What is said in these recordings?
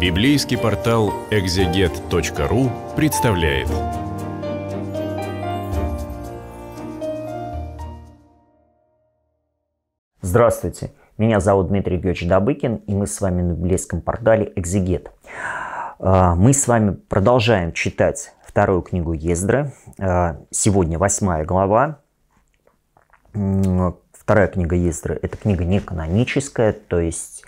Библейский портал экзегет.ру представляет. Здравствуйте, меня зовут Дмитрий Георгиевич Добыкин, и мы с вами на библейском портале «Экзегет». А, мы с вами продолжаем читать вторую книгу Ездры. А, сегодня восьмая глава. Вторая книга Ездры – это книга неканоническая, то есть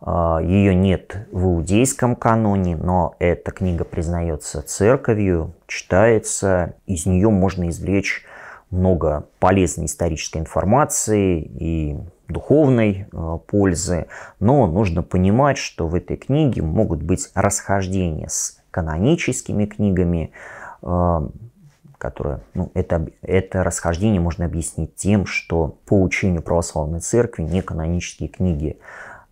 а, Ее нет в иудейском каноне, но эта книга признается церковью, читается, из нее можно извлечь много полезной исторической информации и духовной а, пользы, но нужно понимать, что в этой книге могут быть расхождения с каноническими книгами, а, которые, ну, это, это расхождение можно объяснить тем, что по учению православной церкви неканонические книги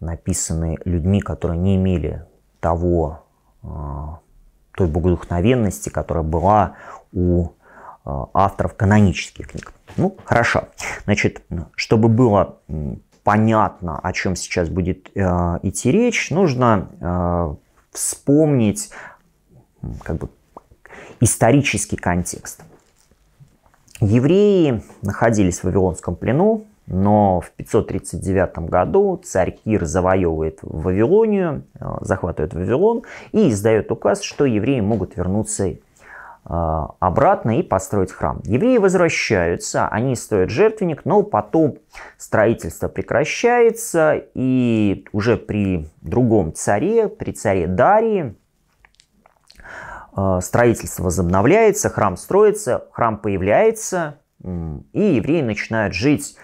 написанные людьми, которые не имели того, а, той богодухновенности, которая была у а, авторов канонических книг. Ну, хорошо. Значит, чтобы было понятно, о чем сейчас будет э, идти речь, нужно вспомнить как бы, исторический контекст. Евреи находились в Вавилонском плену но в 539 году царь Кир завоевывает Вавилонию, э, захватывает Вавилон и издает указ, что евреи могут вернуться э, обратно и построить храм. Евреи возвращаются, они строят жертвенник, но потом строительство прекращается, и уже при другом царе, при царе Дарии, э, строительство возобновляется, храм строится, храм появляется, и евреи начинают жить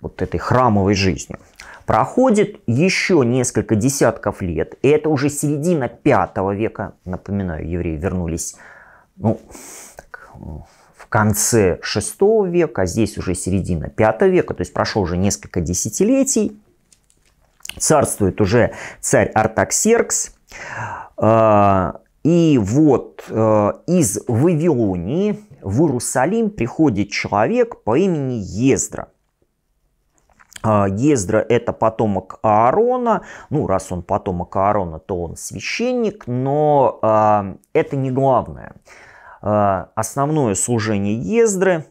вот этой храмовой жизнью. Проходит еще несколько десятков лет, и это уже середина V века, напоминаю, евреи вернулись ну, так, в конце VI века, а здесь уже середина V века, то есть прошло уже несколько десятилетий, царствует уже царь Артаксеркс, а, и вот э, из Вавилонии в Иерусалим приходит человек по имени Ездра – а, Ездра – это потомок Аарона. Ну, раз он потомок Аарона, то он священник, но э, это не главное. Э, основное служение Ездры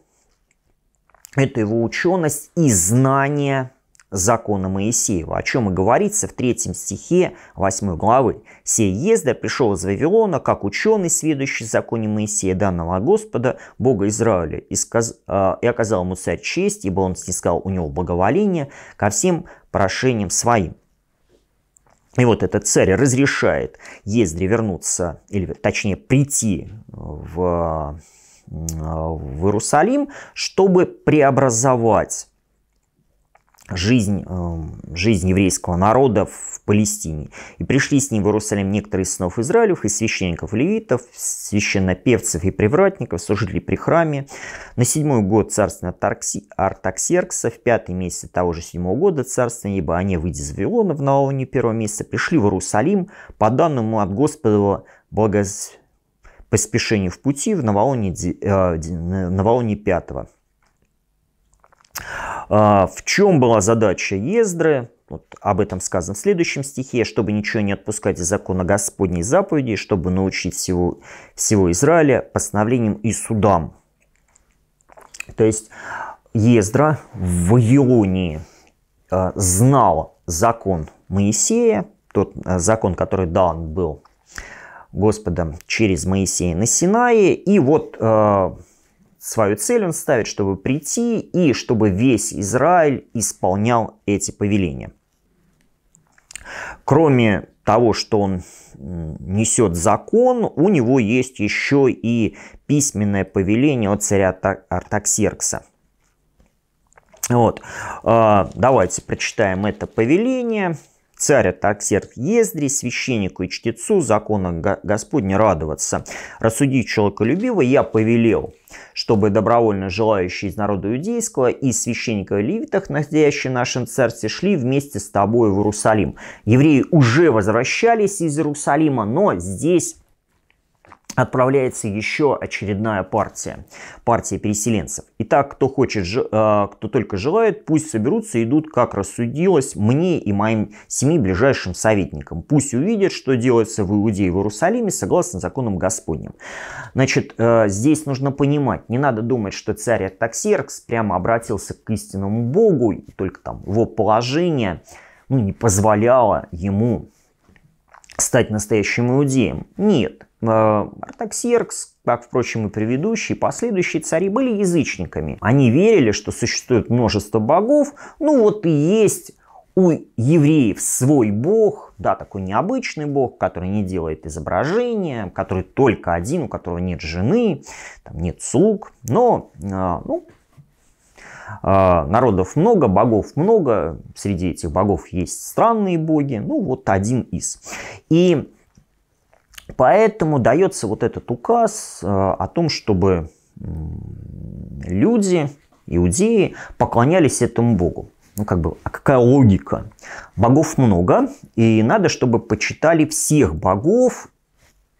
– это его ученость и знание закона Моисеева, о чем и говорится в третьем стихе 8 главы. «Сей езда пришел из Вавилона, как ученый, сведущий в законе Моисея, данного Господа, Бога Израиля, и, сказ... А, и оказал ему царь честь, ибо он снискал у него благоволение ко всем прошениям своим». И вот этот царь разрешает Ездре вернуться, или точнее прийти в, а, в Иерусалим, чтобы преобразовать жизнь, эм, жизнь еврейского народа в Палестине. И пришли с ним в Иерусалим некоторые из сынов Израилев, и священников левитов, священнопевцев и привратников, служили при храме. На седьмой год царствования Артаксеркса, в пятый месяц того же седьмого года царствования, ибо они, выйдя из Вавилона в Наолоне первого месяца, пришли в Иерусалим, по данному от Господа благос... поспешению в пути в Навалоне, э, пятого. А, в чем была задача Ездры? Вот об этом сказано в следующем стихе, чтобы ничего не отпускать из закона Господней заповеди, чтобы научить всего, всего Израиля постановлениям и судам. То есть Ездра в Вавилонии а, знал закон Моисея, тот а, закон, который дан был Господом через Моисея на Синае, и вот свою цель он ставит, чтобы прийти и чтобы весь Израиль исполнял эти повеления. Кроме того, что он несет закон, у него есть еще и письменное повеление от царя Артаксеркса. Вот. А, давайте прочитаем это повеление царь Атаксерт Ездри, священнику и чтецу закона Господне радоваться. Рассудить человеколюбиво я повелел, чтобы добровольно желающие из народа иудейского и священника левитах, настоящие в нашем царстве, шли вместе с тобой в Иерусалим. Евреи уже возвращались из Иерусалима, но здесь отправляется еще очередная партия, партия переселенцев. Итак, кто хочет, э, кто только желает, пусть соберутся идут, как рассудилось, мне и моим семи ближайшим советникам. Пусть увидят, что делается в Иудее и в Иерусалиме согласно законам Господним. Значит, э, здесь нужно понимать, не надо думать, что царь Атаксеркс прямо обратился к истинному Богу, и только там его положение ну, не позволяло ему стать настоящим иудеем. Нет, а, Артаксеркс, как, впрочем, и предыдущие, последующие цари были язычниками. Они верили, что существует множество богов, ну вот и есть у евреев свой бог, да, такой необычный бог, который не делает изображения, который только один, у которого нет жены, там нет слуг, но а, ну, а, народов много, богов много, среди этих богов есть странные боги, ну вот один из. И Поэтому дается вот этот указ э, о том, чтобы люди, иудеи, поклонялись этому богу. Ну, как бы, а какая логика? Богов много, и надо, чтобы почитали всех богов,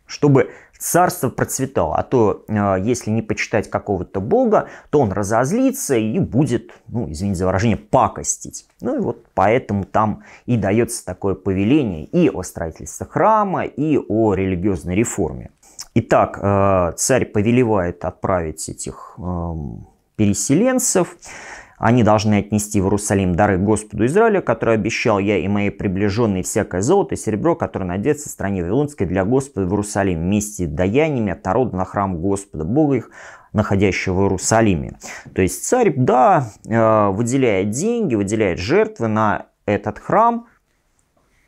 чтобы царство процветало. А то, э, если не почитать какого-то бога, то он разозлится и будет, ну, извините за выражение, пакостить. Ну и вот поэтому там и дается такое повеление и о строительстве храма, и о религиозной реформе. Итак, э, царь повелевает отправить этих эм, переселенцев. Они должны отнести в Иерусалим дары Господу Израилю, который обещал я и мои приближенные всякое золото и серебро, которое надеется в стране Вавилонской для Господа в Иерусалим, вместе с даяниями от народа на храм Господа Бога их, находящего в Иерусалиме. То есть царь, да, э, выделяет деньги, выделяет жертвы на этот храм,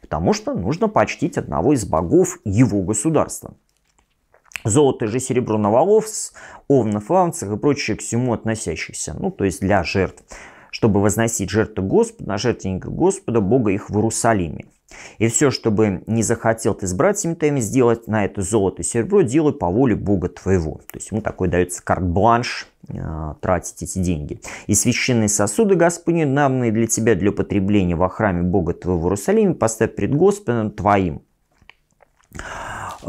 потому что нужно почтить одного из богов его государства золото же серебро с овнов, ланцах и прочее к всему относящихся, ну, то есть для жертв, чтобы возносить жертву Господа на жертвенника Господа, Бога их в Иерусалиме. И все, что бы не захотел ты с братьями твоими сделать на это золото и серебро, делай по воле Бога твоего. То есть ему такой дается карт-бланш э, тратить эти деньги. И священные сосуды, Господи, намные для тебя для употребления во храме Бога твоего в Иерусалиме, поставь пред Господом твоим.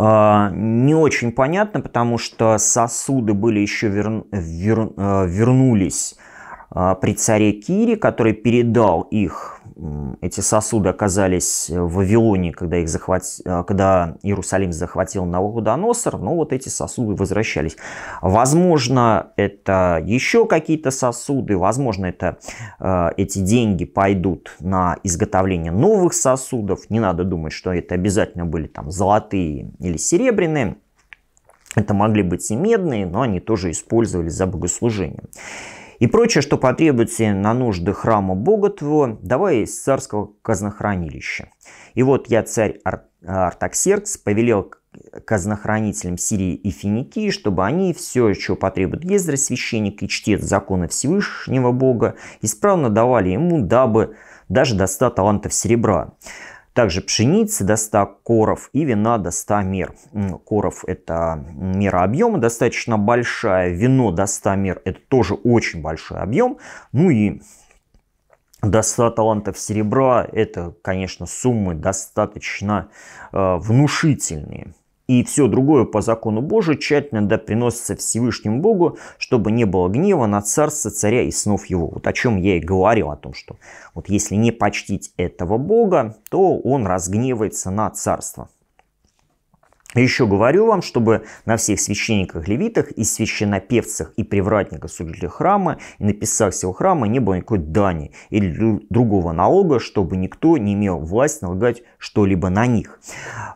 А, не очень понятно, потому что сосуды были еще вер... Вер... Э, вернулись а, при царе Кире, который передал их. Эти сосуды оказались в Вавилоне, когда, их захват... А, когда Иерусалим захватил Навуходоносор, но ну, вот эти сосуды возвращались. Возможно, это еще какие-то сосуды, возможно, это а, эти деньги пойдут на изготовление новых сосудов. Не надо думать, что это обязательно были там золотые или серебряные. Это могли быть и медные, но они тоже использовались за богослужением и прочее, что потребуется на нужды храма Бога твоего, давай из царского казнохранилища. И вот я, царь Ар Артаксеркс, повелел казнохранителям Сирии и Финикии, чтобы они все, что потребует Ездра, священник и чтец закона Всевышнего Бога, исправно давали ему, дабы даже до 100 талантов серебра. Также пшеницы до 100 коров и вина до 100 мер. Коров – это мера объема, достаточно большая. Вино до 100 мер – это тоже очень большой объем. Ну и до 100 талантов серебра – это, конечно, суммы достаточно э, внушительные и все другое по закону Божию тщательно да приносится Всевышнему Богу, чтобы не было гнева на царство царя и снов его. Вот о чем я и говорил, о том, что вот если не почтить этого Бога, то он разгневается на царство. Еще говорю вам, чтобы на всех священниках левитах и священопевцах и привратниках служителей храма и на писах всего храма не было никакой дани или другого налога, чтобы никто не имел власть налагать что-либо на них.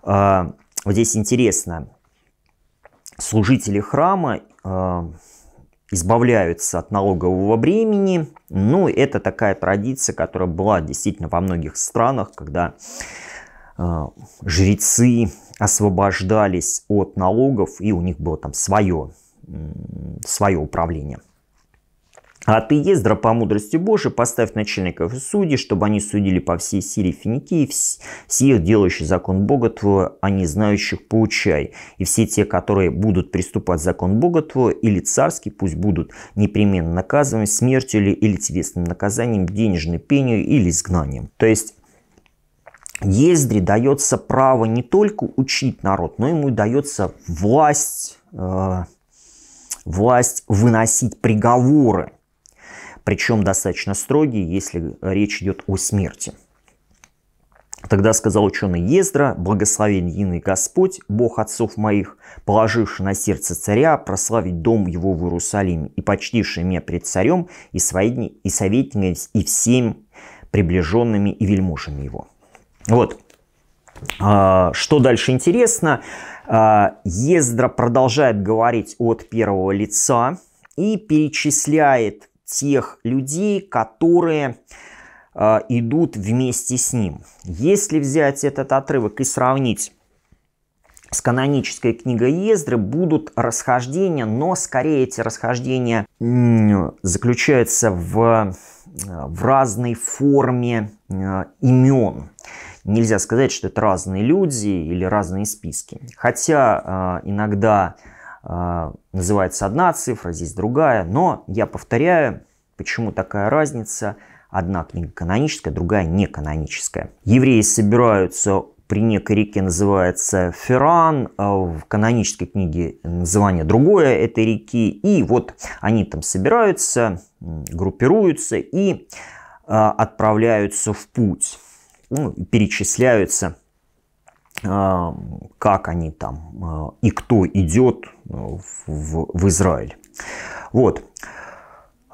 А, вот здесь интересно, служители храма э, избавляются от налогового бремени. Ну, это такая традиция, которая была действительно во многих странах, когда э, жрецы освобождались от налогов, и у них было там свое, свое управление – а ты Ездра по мудрости Божией поставь начальников и судей, чтобы они судили по всей силе финикии, всех делающих закон Бога Твоего, а не знающих поучай. И все те, которые будут приступать закон Бога Твоего или царский, пусть будут непременно наказаны смертью или, или телесным наказанием, денежной пенью или изгнанием. То есть Ездре дается право не только учить народ, но ему и дается власть, э, власть выносить приговоры причем достаточно строгие, если речь идет о смерти. Тогда сказал ученый Ездра, благословен Иный Господь, Бог отцов моих, положивший на сердце царя прославить дом его в Иерусалиме и почтивший меня пред царем и, своими, и советниками и всем приближенными и вельможами его. Вот. А, что дальше интересно, а, Ездра продолжает говорить от первого лица и перечисляет тех людей, которые э, идут вместе с ним. Если взять этот отрывок и сравнить с канонической книгой Ездры будут расхождения, но скорее эти расхождения заключаются в, в разной форме а, имен. Нельзя сказать, что это разные люди или разные списки. Хотя а, иногда а, называется одна цифра, здесь другая, но я повторяю, почему такая разница. Одна книга каноническая, другая не каноническая. Евреи собираются при некой реке называется Феран, а в канонической книге название другое этой реки. И вот они там собираются, группируются и а, отправляются в путь, ну, перечисляются как они там а, и кто идет э, в, в Израиль. Вот.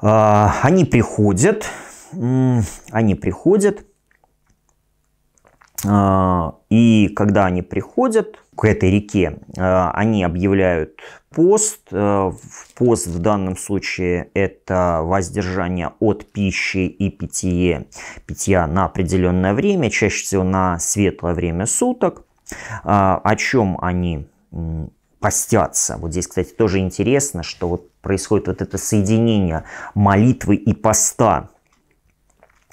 А, они приходят, они приходят, а, и когда они приходят к этой реке, они объявляют пост. Э, пост в данном случае это воздержание от пищи и питье, питья на определенное время, чаще всего на светлое время суток. А, о чем они постятся. Вот здесь, кстати, тоже интересно, что вот происходит вот это соединение молитвы и поста.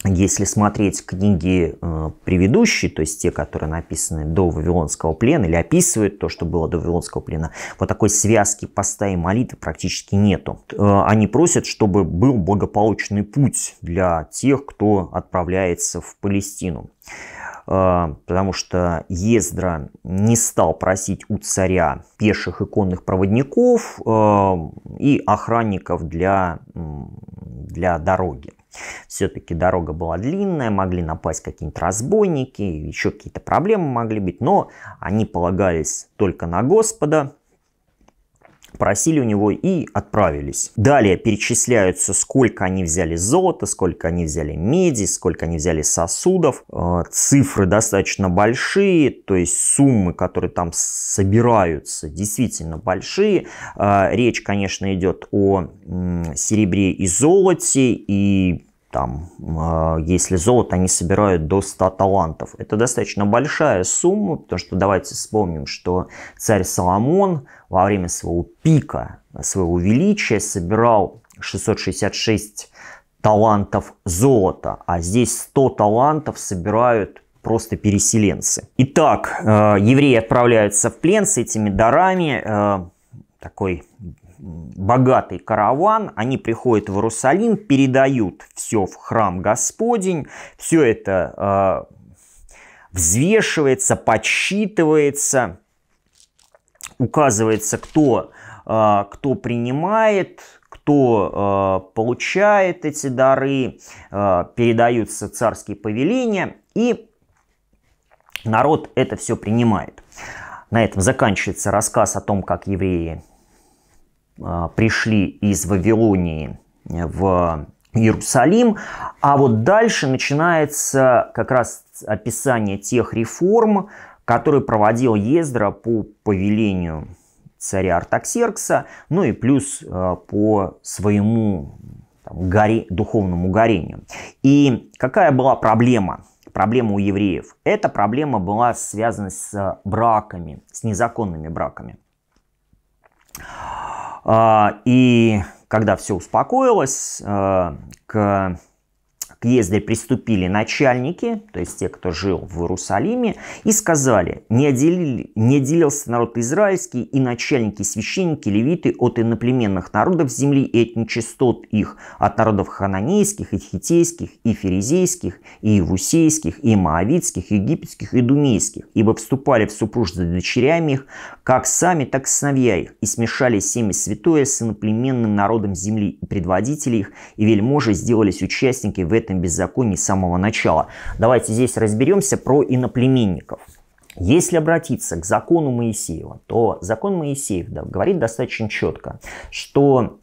Если смотреть книги э, предыдущие, то есть те, которые написаны до Вавилонского плена или описывают то, что было до Вавилонского плена, вот такой связки поста и молитвы практически нету. Э, они просят, чтобы был благополучный путь для тех, кто отправляется в Палестину. А, потому что Ездра не стал просить у царя пеших иконных проводников а, и охранников для, для дороги. Все-таки дорога была длинная, могли напасть какие-нибудь разбойники, еще какие-то проблемы могли быть, но они полагались только на Господа – просили у него и отправились. Далее перечисляются, сколько они взяли золота, сколько они взяли меди, сколько они взяли сосудов. Э, цифры достаточно большие, то есть суммы, которые там собираются, действительно большие. Э, речь, конечно, идет о серебре и золоте, и там, а, если золото они собирают до 100 талантов. Это достаточно большая сумма, потому что давайте вспомним, что царь Соломон во время своего пика, своего величия собирал 666 талантов золота, а здесь 100 талантов собирают просто переселенцы. Итак, э, евреи отправляются в плен с этими дарами, э, такой богатый караван, они приходят в Иерусалим, передают все в храм Господень, все это э, взвешивается, подсчитывается, указывается, кто, э, кто принимает, кто э, получает эти дары, э, передаются царские повеления, и народ это все принимает. На этом заканчивается рассказ о том, как евреи а, пришли из Вавилонии в Иерусалим. А вот дальше начинается как раз описание тех реформ, которые проводил Ездра по повелению царя Артаксеркса, ну и плюс э, по своему там, горе, духовному горению. И какая была проблема? Проблема у евреев. Эта проблема была связана с браками, с незаконными браками. А, и когда все успокоилось, э, к к езде приступили начальники, то есть те, кто жил в Иерусалиме, и сказали, не, отделили, не отделился народ израильский и начальники, священники, левиты от иноплеменных народов земли и от нечистот их, от народов хананейских, и хитейских, и ферезейских, и евусейских, и маавитских, и египетских, и думейских, ибо вступали в супружество дочерями их, как сами, так и сыновья их, и смешали семя святое с иноплеменным народом земли, и предводители их, и вельможи сделались участники в этом этом беззаконии с самого начала. Давайте здесь разберемся про иноплеменников. Если обратиться к закону Моисеева, то закон Моисеев да, говорит достаточно четко, что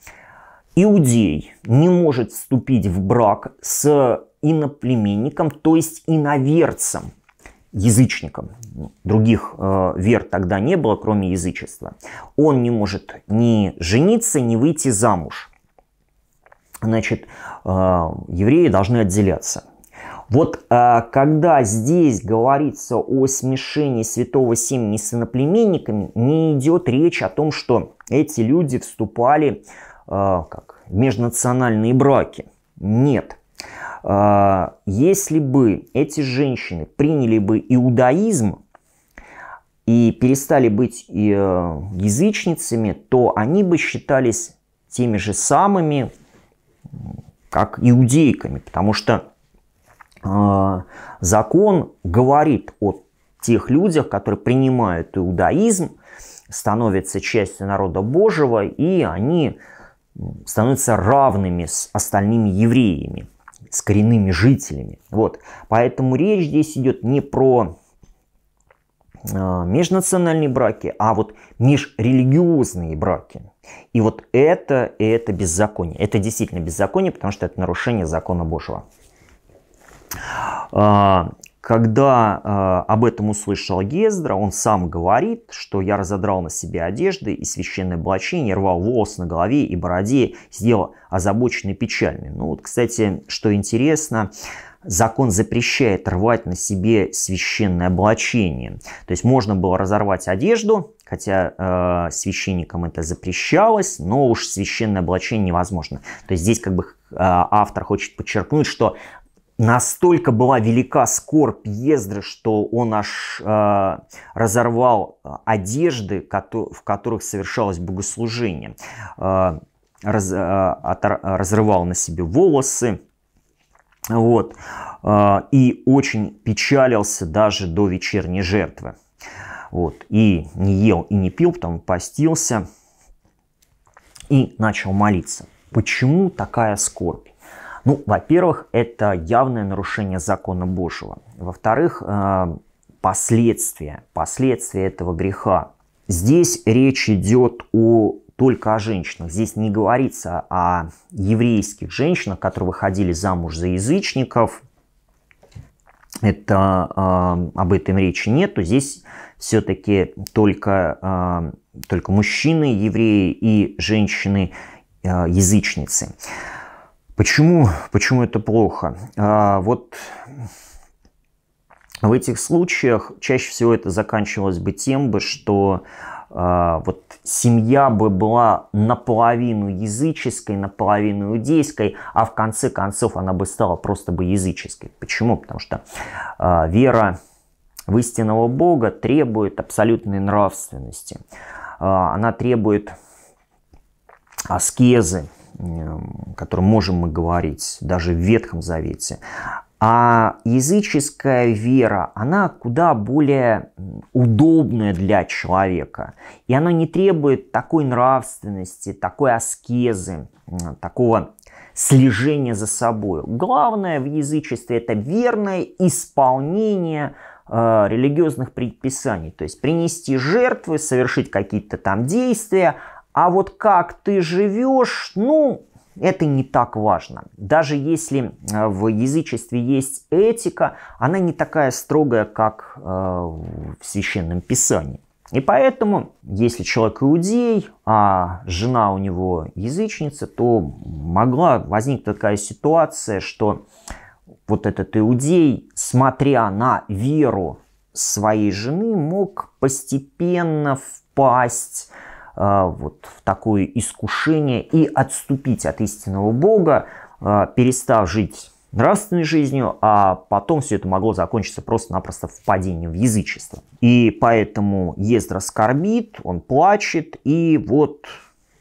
иудей не может вступить в брак с иноплеменником, то есть иноверцем, язычником. Других э, вер тогда не было, кроме язычества. Он не может ни жениться, ни выйти замуж значит, э, евреи должны отделяться. Вот э, когда здесь говорится о смешении святого семени с иноплеменниками, не идет речь о том, что эти люди вступали э, как, в межнациональные браки. Нет. Если бы эти женщины приняли бы иудаизм и перестали быть язычницами, то они бы считались теми же самыми как иудейками, потому что а, закон говорит о тех людях, которые принимают иудаизм, становятся частью народа Божьего, и они становятся равными с остальными евреями, с коренными жителями. Вот. Поэтому речь здесь идет не про а, межнациональные браки, а вот межрелигиозные браки. И вот это, это беззаконие. Это действительно беззаконие, потому что это нарушение закона Божьего. А, когда а, об этом услышал Гездра, он сам говорит, что я разодрал на себе одежды и священное облачение, рвал волос на голове и бороде, сделал озабоченный печальный. Ну вот, кстати, что интересно, закон запрещает рвать на себе священное облачение. То есть можно было разорвать одежду, хотя э, священникам это запрещалось, но уж священное облачение невозможно. То есть здесь как бы э, автор хочет подчеркнуть, что настолько была велика скорбь Ездры, что он аж э, разорвал э, одежды, в которых совершалось богослужение. Э, раз, э, от, разрывал на себе волосы, вот. А, и очень печалился даже до вечерней жертвы. Вот. И не ел, и не пил, потом постился и начал молиться. Почему такая скорбь? Ну, во-первых, это явное нарушение закона Божьего. Во-вторых, а, последствия, последствия этого греха. Здесь речь идет о только о женщинах. Здесь не говорится о еврейских женщинах, которые выходили замуж за язычников. Это, э, об этом речи нету. Здесь все-таки только, э, только мужчины, евреи и женщины э, язычницы. Почему, почему это плохо? Э, вот в этих случаях чаще всего это заканчивалось бы тем, бы, что а, вот семья бы была наполовину языческой, наполовину иудейской, а в конце концов она бы стала просто бы языческой. Почему? Потому что э, вера в истинного Бога требует абсолютной нравственности. Э, она требует аскезы, о котором можем мы говорить даже в Ветхом Завете. А языческая вера, она куда более удобная для человека. И она не требует такой нравственности, такой аскезы, такого слежения за собой. Главное в язычестве это верное исполнение э, религиозных предписаний. То есть принести жертвы, совершить какие-то там действия. А вот как ты живешь, ну, это не так важно. Даже если э, в язычестве есть этика, она не такая строгая, как э, в священном писании. И поэтому, если человек иудей, а жена у него язычница, то могла возникнуть такая ситуация, что вот этот иудей, смотря на веру своей жены, мог постепенно впасть а, вот в такое искушение и отступить от истинного Бога, а, перестав жить нравственной жизнью, а потом все это могло закончиться просто-напросто впадением в язычество. И поэтому Ездра скорбит, он плачет, и вот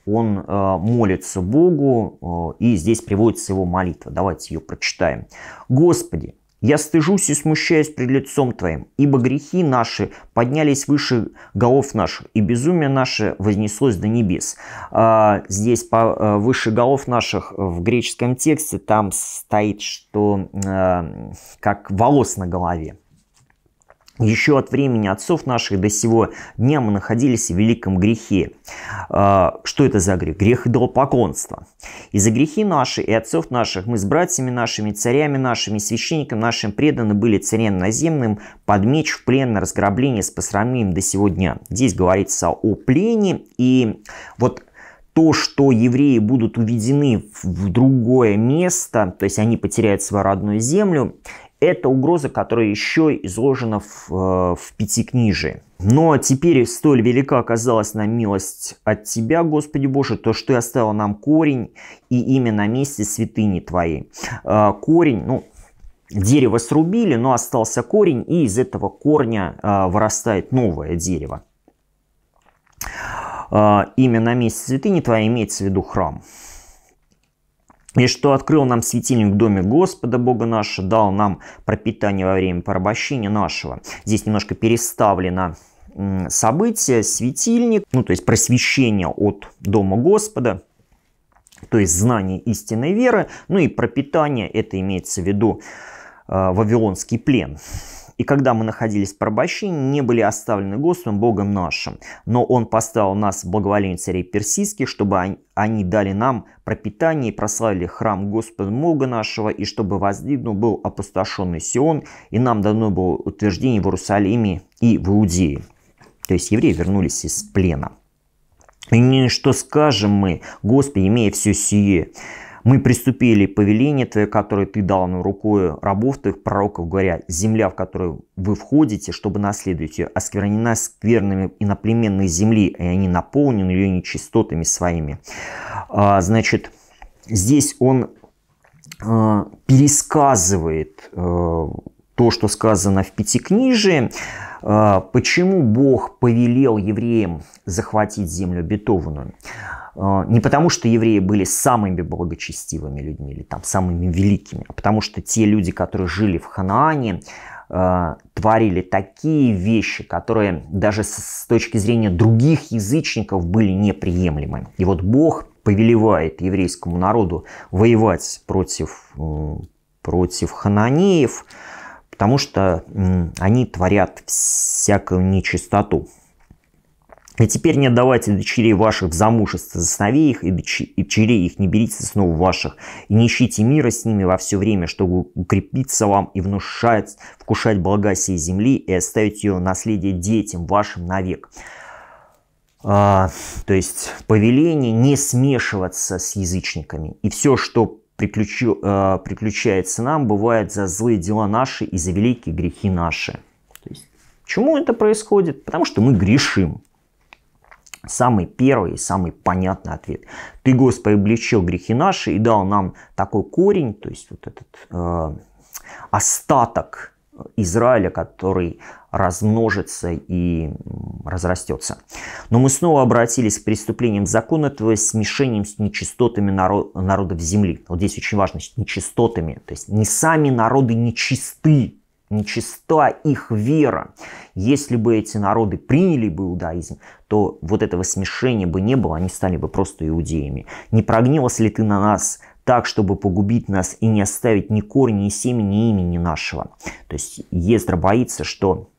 он а, молится Богу, и здесь приводится его молитва. Давайте ее прочитаем. «Господи, я стыжусь и смущаюсь пред лицом Твоим, ибо грехи наши поднялись выше голов наших, и безумие наше вознеслось до небес. А, здесь по, э, выше голов наших в греческом тексте там стоит, что э, как волос на голове. Еще от времени отцов наших до сего дня мы находились в великом грехе. А, что это за грех? Грех идолопоклонства. И за грехи наши и отцов наших мы с братьями нашими, царями нашими, священниками нашим преданы были царем наземным, под меч в плен на разграбление с посрамлением до сего дня. Здесь говорится о плене. И вот то, что евреи будут уведены в другое место, то есть они потеряют свою родную землю, это угроза, которая еще изложена в, э, в книжи. Но теперь столь велика оказалась нам милость от Тебя, Господи Боже, то, что Ты оставил нам корень и имя на месте святыни Твоей. Э, корень, ну, дерево срубили, но остался корень, и из этого корня э, вырастает новое дерево. Имя на месте святыни Твоей имеется в виду храм и что открыл нам светильник в доме Господа Бога нашего, дал нам пропитание во время порабощения нашего. Здесь немножко переставлено событие, светильник, ну то есть просвещение от Дома Господа, то есть знание истинной веры, ну и пропитание, это имеется в виду э, вавилонский плен и когда мы находились в порабощении, не были оставлены Господом Богом нашим. Но Он поставил нас в благоволение царей персидских, чтобы они дали нам пропитание и прославили храм Господа Бога нашего, и чтобы воздвигнут был опустошенный Сион, и нам дано было утверждение в Иерусалиме и в Иудее. То есть евреи вернулись из плена. И что скажем мы, Господи, имея все сие? Мы приступили повеление Твое, которое Ты дал нам рукой рабов Твоих, пророков, говоря, земля, в которую вы входите, чтобы наследовать ее, осквернена скверными иноплеменной земли, и они наполнены ее нечистотами своими. А, значит, здесь он а, пересказывает э, то, что сказано в Пятикнижии, а, почему Бог повелел евреям захватить землю обетованную? А, не потому, что евреи были самыми благочестивыми людьми или там самыми великими, а потому что те люди, которые жили в Ханаане, а, творили такие вещи, которые даже с точки зрения других язычников были неприемлемы. И вот Бог повелевает еврейскому народу воевать против, против хананеев, потому что они творят всякую нечистоту. И теперь не отдавайте дочерей ваших в замужество, заснови их, и дочерей их не берите снова ваших, и не ищите мира с ними во все время, чтобы укрепиться вам и внушать, вкушать блага сей земли и оставить ее наследие детям вашим навек. А, то есть повеление не смешиваться с язычниками. И все, что приключу, э, приключается нам, бывает за злые дела наши и за великие грехи наши. То есть, почему это происходит? Потому что мы грешим. Самый первый и самый понятный ответ. Ты, Господи, обличил грехи наши и дал нам такой корень, то есть вот этот э, остаток Израиля, который размножится и разрастется. Но мы снова обратились к преступлениям закона, то есть смешением с нечистотами народ, народов земли. Вот здесь очень важно, с нечистотами. То есть не сами народы нечисты, нечиста их вера. Если бы эти народы приняли бы иудаизм, то вот этого смешения бы не было, они стали бы просто иудеями. Не прогнилась ли ты на нас, так, чтобы погубить нас и не оставить ни корня, ни семени, ни имени нашего. То есть Ездра боится, что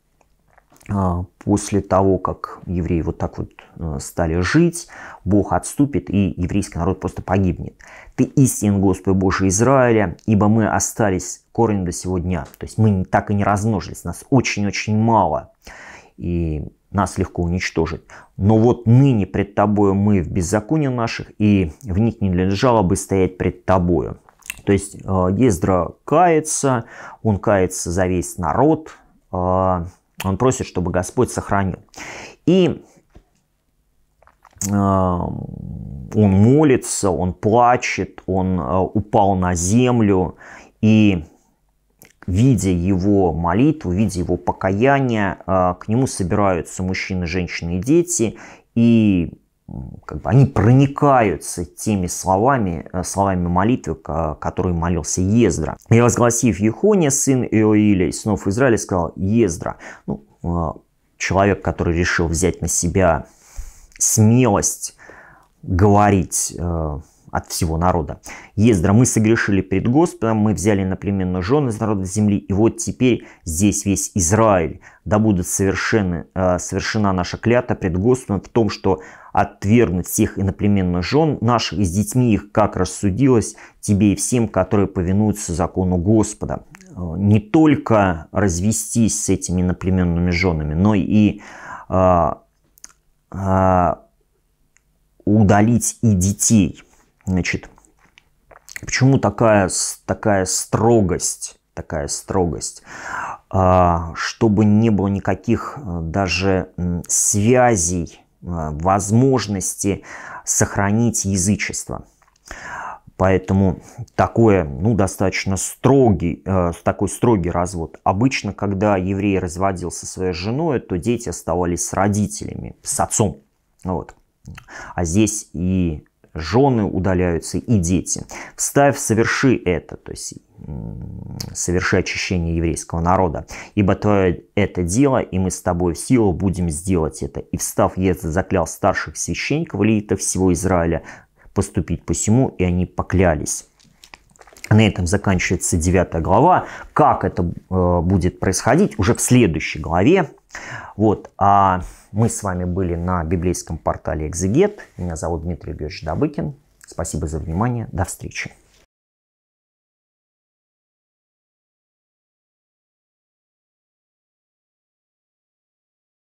а, после того, как евреи вот так вот э, стали жить, Бог отступит, и еврейский народ просто погибнет. «Ты истин, Господь Божий Израиля, ибо мы остались корнем до сего дня». То есть мы так и не размножились, нас очень-очень мало. И нас легко уничтожить. Но вот ныне пред тобою мы в беззаконии наших, и в них не лежало жалобы стоять пред тобою. То есть э, Ездра кается, он кается за весь народ, э, он просит, чтобы Господь сохранил. И э, он молится, он плачет, он упал на землю, и видя его молитву, видя его покаяние, э, к нему собираются мужчины, женщины и дети, и как бы, они проникаются теми словами, э, словами молитвы, которые молился Ездра. «И возгласив Ехония, сын Иоиля, и снов Израиля, сказал Ездра». Ну, э, человек, который решил взять на себя смелость говорить от всего народа. Ездра, мы согрешили пред Господом, мы взяли на племенную жен из народа земли, и вот теперь здесь весь Израиль. Да будет совершены, э, совершена наша клята пред Господом в том, что отвергнуть всех иноплеменных жен наших и с детьми их, как рассудилось тебе и всем, которые повинуются закону Господа. Э, не только развестись с этими иноплеменными женами, но и э, э, удалить и детей – Значит, почему такая, такая строгость? Такая строгость, а, чтобы не было никаких э, даже связей, э, возможности сохранить язычество. Поэтому такое, ну, достаточно строгий, э, такой строгий развод. Обычно, когда еврей разводился со своей женой, то дети оставались с родителями, с отцом. Вот. А здесь и жены удаляются и дети. Вставь, соверши это, то есть соверши очищение еврейского народа, ибо твое это дело, и мы с тобой в силу будем сделать это. И встав, я заклял старших священников леитов всего Израиля поступить посему, и они поклялись. На этом заканчивается 9 глава. Как это э, будет происходить уже в следующей главе. Вот. А мы с вами были на библейском портале «Экзегет». Меня зовут Дмитрий Георгиевич Добыкин. Спасибо за внимание. До встречи.